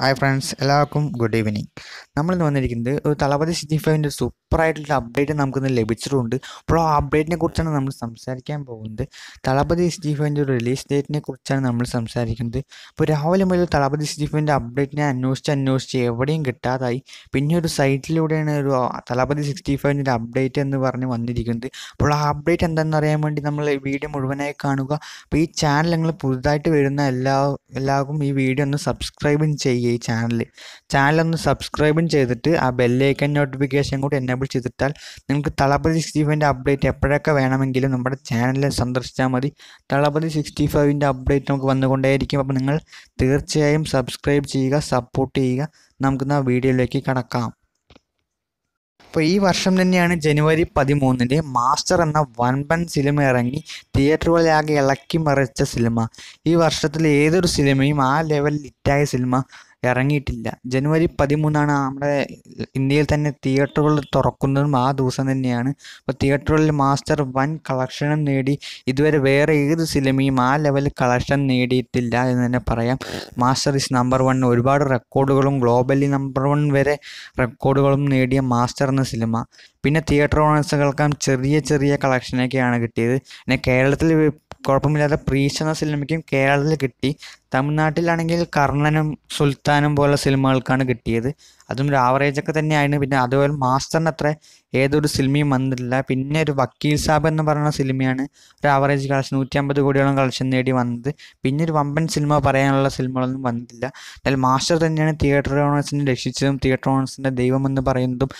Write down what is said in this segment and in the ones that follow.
hi friends എല്ലാവർക്കും good evening നമ്മളിന്ന് വന്നിരിക്കുന്നത് ഒരു തളപതി സിറ്റി ഫൈവിൻ്റെ സൂപ്പറായിട്ടുള്ള അപ്ഡേറ്റ് നമുക്കിന്ന് ലഭിച്ചിട്ടുണ്ട് അപ്പോൾ ആ അപ്ഡേറ്റിനെ കുറിച്ചാണ് നമ്മൾ സംസാരിക്കാൻ പോകുന്നത് തളപതി സിറ്റി ഫൈവിൻ്റെ റിലീസ് ഡേറ്റിനെ കുറിച്ചാണ് നമ്മൾ സംസാരിക്കുന്നത് ഇപ്പോൾ രാവിലെ മുതൽ തളപതി സിറ്റി ഫൈവിൻ്റെ അപ്ഡേറ്റിനെ അന്വേഷിച്ച് അന്വേഷിച്ച് എവിടെയും കിട്ടാതായി പിന്നെ ഒരു സൈറ്റിലൂടെയാണ് ഒരു തളപതി സിക്സ്റ്റി ഫൈവിൻ്റെ അപ്ഡേറ്റ് എന്ന് പറഞ്ഞ് വന്നിരിക്കുന്നത് അപ്പോൾ ആ അപ്ഡേറ്റ് എന്താണെന്ന് അറിയാൻ വേണ്ടി നമ്മൾ ഈ വീഡിയോ മുഴുവനായി കാണുക അപ്പോൾ ഈ ചാനൽ നിങ്ങൾ പുതുതായിട്ട് വരുന്ന എല്ലാ എല്ലാവർക്കും ഈ വീഡിയോ ഒന്ന് സബ്സ്ക്രൈബും ചെയ്യുക ചെയ്യുക ഈ ചാനൽ ചാനലൊന്ന് സബ്സ്ക്രൈബും ചെയ്തിട്ട് ആ ബെല്ലൈക്കൻ നോട്ടിഫിക്കേഷൻ കൂടി എനേബിൾ ചെയ്തിട്ടാൽ നിങ്ങൾക്ക് തളപതി സിക്സ്റ്റി ഫൈവിൻ്റെ അപ്ഡേറ്റ് എപ്പോഴൊക്കെ വേണമെങ്കിലും നമ്മുടെ ചാനലിൽ സന്ദർശിച്ചാൽ മതി തളപതി സിക്സ്റ്റി ഫൈവിൻ്റെ അപ്ഡേറ്റ് നമുക്ക് വന്നുകൊണ്ടേയിരിക്കും അപ്പോൾ നിങ്ങൾ തീർച്ചയായും സബ്സ്ക്രൈബ് ചെയ്യുക സപ്പോർട്ട് ചെയ്യുക നമുക്കിന്ന് ആ വീഡിയോയിലേക്ക് കടക്കാം അപ്പോൾ ഈ വർഷം തന്നെയാണ് ജനുവരി പതിമൂന്നിന് മാസ്റ്റർ എന്ന വൻപൻ സിനിമ ഇറങ്ങി തിയേറ്ററുകളിലാകെ ഇളക്കി മറിച്ച സിനിമ ഈ വർഷത്തിലെ ഏതൊരു സിനിമയും ആ ലെവലിൽ ഹിറ്റായ സിനിമ ഇറങ്ങിയിട്ടില്ല ജനുവരി പതിമൂന്നാണ് നമ്മുടെ ഇന്ത്യയിൽ തന്നെ തിയേറ്ററുകൾ തുറക്കുന്നതും ആ ദിവസം തന്നെയാണ് അപ്പോൾ തിയേറ്ററുകളിൽ മാസ്റ്റർ വൻ കളക്ഷനും നേടി ഇതുവരെ വേറെ ഏത് സിനിമയും ആ ലെവൽ കളക്ഷൻ നേടിയിട്ടില്ല എന്ന് തന്നെ പറയാം മാസ്റ്റർ ഇസ് നമ്പർ വൺ ഒരുപാട് റെക്കോർഡുകളും ഗ്ലോബലി നമ്പർ വൺ വരെ റെക്കോർഡുകളും നേടിയ മാസ്റ്റർ എന്ന സിനിമ പിന്നെ തിയേറ്റർ ഓണേഴ്സുകൾക്കും ചെറിയ ചെറിയ കളക്ഷനൊക്കെയാണ് കിട്ടിയത് പിന്നെ കേരളത്തിൽ കുഴപ്പമില്ലാത്ത പ്രീച്ച് എന്ന സിനിമയ്ക്കും കേരളത്തിൽ കിട്ടി തമിഴ്നാട്ടിലാണെങ്കിൽ കർണനും സുൽത്താനും പോലുള്ള സിനിമകൾക്കാണ് കിട്ടിയത് അതും ഒരു ആവറേജ് ഒക്കെ തന്നെയായിരുന്നു പിന്നെ അതുപോലെ മാസ്റ്ററിന് അത്ര ഏതൊരു സിനിമയും വന്നിട്ടില്ല പിന്നെ ഒരു വക്കീൽ സാബ് എന്ന് പറയുന്ന സിനിമയാണ് ഒരു ആവറേജ് കളക്ഷൻ നൂറ്റി അമ്പത് കോടിയോളം കളക്ഷൻ നേടി വന്നത് പിന്നെ ഒരു വമ്പൻ സിനിമ പറയാനുള്ള സിനിമകളൊന്നും വന്നിട്ടില്ല എന്നാൽ മാസ്റ്റർ തന്നെയാണ് തിയേറ്റർ ഓണേഴ്സിനെ രക്ഷിച്ചതും തിയേറ്റർ ഓണേഴ്സിൻ്റെ ദൈവം എന്ന് പറയുന്നതും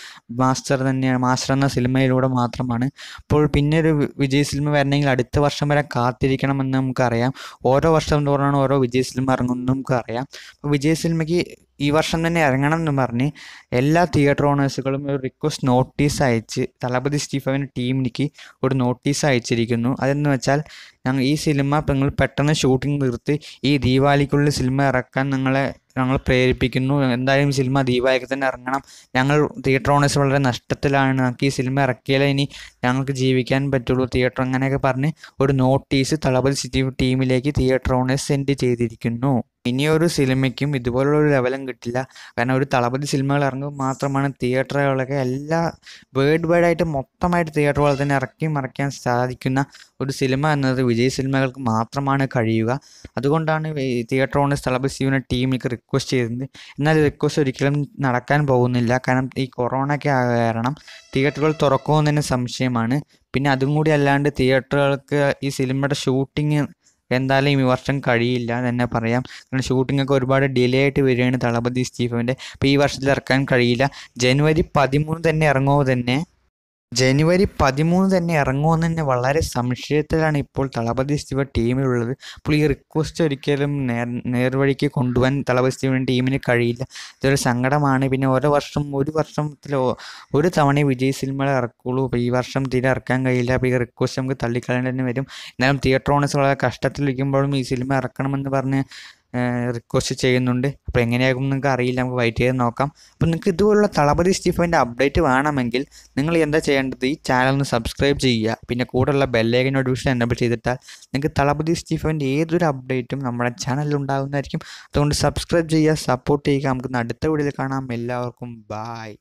മാസ്റ്റർ തന്നെയാണ് മാസ്റ്റർ എന്ന സിനിമയിലൂടെ മാത്രമാണ് അപ്പോൾ പിന്നെ ഒരു വിജയ് സിനിമ വരണമെങ്കിൽ അടുത്ത വർഷം വരെ കാത്തിരിക്കണമെന്ന് നമുക്കറിയാം ഓരോ വർഷം തോറാണ് ഓരോ വിജയ് സിനിമ ഇറങ്ങുന്നതും നമുക്കറിയാം അപ്പോൾ വിജയ് സിനിമയ്ക്ക് ഈ വർഷം തന്നെ ഇറങ്ങണം എന്ന് പറഞ്ഞ് എല്ലാ തിയേറ്റർ ഓണേഴ്സുകളും ഒരു റിക്വസ്റ്റ് നോട്ടീസ് അയച്ച് തലപതി സ്റ്റീഫവിൻ്റെ ടീമിലേക്ക് ഒരു നോട്ടീസ് അയച്ചിരിക്കുന്നു അതെന്ന് വെച്ചാൽ ഞങ്ങൾ ഈ സിനിമ നിങ്ങൾ പെട്ടെന്ന് ഷൂട്ടിംഗ് നിർത്തി ഈ ദീപാവലിക്കുള്ളിൽ സിനിമ ഇറക്കാൻ നിങ്ങളെ ഞങ്ങൾ പ്രേരിപ്പിക്കുന്നു എന്തായാലും സിനിമ ദീപാവലിക്ക് തന്നെ ഇറങ്ങണം ഞങ്ങൾ തിയേറ്റർ ഓണേഴ്സ് വളരെ നഷ്ടത്തിലാണ് ഞങ്ങൾക്ക് ഈ സിനിമ ഇറക്കിയാലേ ഇനി ഞങ്ങൾക്ക് ജീവിക്കാൻ പറ്റുള്ളൂ തിയേറ്റർ അങ്ങനെയൊക്കെ പറഞ്ഞ് ഒരു നോട്ടീസ് തളപതി സിറ്റി ടീമിലേക്ക് തിയേറ്റർ ഓണേഴ്സ് സെൻഡ് ചെയ്തിരിക്കുന്നു ഇനിയൊരു സിനിമയ്ക്കും ഒരു ലെവലും കിട്ടില്ല കാരണം ഒരു തളപതി സിനിമകൾ ഇറങ്ങുമ്പോൾ മാത്രമാണ് തിയേറ്ററുകളൊക്കെ എല്ലാ വേൾഡ് വൈഡ് ആയിട്ട് മൊത്തമായിട്ട് തിയേറ്ററുകൾ തന്നെ ഇറക്കി മറിക്കാൻ സാധിക്കുന്ന ഒരു സിനിമ എന്നത് വിജയ് സിനിമകൾക്ക് മാത്രമാണ് കഴിയുക അതുകൊണ്ടാണ് തിയേറ്റർ ഓണേഴ്സ് തളപതി സിനിമ ടീമിലേക്ക് റിക്വസ്റ്റ് ചെയ്തത് എന്നാൽ റിക്വസ്റ്റ് ഒരിക്കലും നടക്കാൻ പോകുന്നില്ല കാരണം ഈ കൊറോണയ്ക്ക് കാരണം തിയേറ്ററുകൾ തുറക്കുമെന്ന് തന്നെ സംശയമാണ് പിന്നെ അതും കൂടി അല്ലാണ്ട് തിയേറ്ററുകൾക്ക് ഈ സിനിമയുടെ ഷൂട്ടിങ് എന്തായാലും ഈ വർഷം കഴിയില്ല എന്ന് തന്നെ പറയാം കാരണം ഷൂട്ടിംഗ് ഒക്കെ ഒരുപാട് ഡിലേ ആയിട്ട് വരികയാണ് തളപതി സ്റ്റീഫൻ്റെ അപ്പോൾ ഈ വർഷത്തിൽ ഇറക്കാൻ കഴിയില്ല ജനുവരി പതിമൂന്ന് തന്നെ ഇറങ്ങുമോ തന്നെ ജനുവരി പതിമൂന്ന് തന്നെ ഇറങ്ങുമെന്ന് തന്നെ വളരെ സംശയത്തിലാണ് ഇപ്പോൾ തളപതി ശിവ ടീമിലുള്ളത് അപ്പോൾ ഈ റിക്വസ്റ്റ് ഒരിക്കലും നേർ നേർവഴിക്ക് കൊണ്ടുപോകാൻ തളപതി ശിവൻ ടീമിന് കഴിയില്ല ഇതൊരു സങ്കടമാണ് പിന്നെ ഓരോ വർഷം ഒരു വർഷത്തിൽ ഒരു തവണ വിജയ് സിനിമകൾ ഇറക്കുള്ളൂ അപ്പോൾ ഈ വർഷം തീരെ ഇറക്കാൻ കഴിയില്ല അപ്പോൾ ഈ റിക്വസ്റ്റ് നമുക്ക് തള്ളിക്കളയേണ്ടി വരും എന്നാലും തിയേറ്റർ ഓണേഴ്സ് വളരെ കഷ്ടത്തിലിരിക്കുമ്പോഴും ഈ സിനിമ ഇറക്കണമെന്ന് പറഞ്ഞ് റിക്വസ്റ്റ് ചെയ്യുന്നുണ്ട് അപ്പോൾ എങ്ങനെയാകും നിങ്ങൾക്ക് അറിയില്ല നമുക്ക് വൈറ്റ് ചെയ്ത് നോക്കാം അപ്പോൾ നിങ്ങൾക്ക് ഇതുപോലുള്ള തളപതി സ്റ്റീഫൻ്റെ അപ്ഡേറ്റ് വേണമെങ്കിൽ നിങ്ങൾ എന്താ ചെയ്യേണ്ടത് ഈ ചാനൽ ഒന്ന് സബ്സ്ക്രൈബ് ചെയ്യുക പിന്നെ കൂടെയുള്ള ബെല്ലേക്കൻ നോട്ടിഫിക്കേഷൻ എനബിൾ ചെയ്തിട്ടാൽ നിങ്ങൾക്ക് തളപതി സ്റ്റീഫൻ്റെ ഏതൊരു അപ്ഡേറ്റും നമ്മുടെ ചാനലിൽ ഉണ്ടാകുന്നതായിരിക്കും അതുകൊണ്ട് സബ്സ്ക്രൈബ് ചെയ്യുക സപ്പോർട്ട് ചെയ്യുക നമുക്ക് അടുത്ത വീഡിയോയിൽ കാണാം എല്ലാവർക്കും ബായ്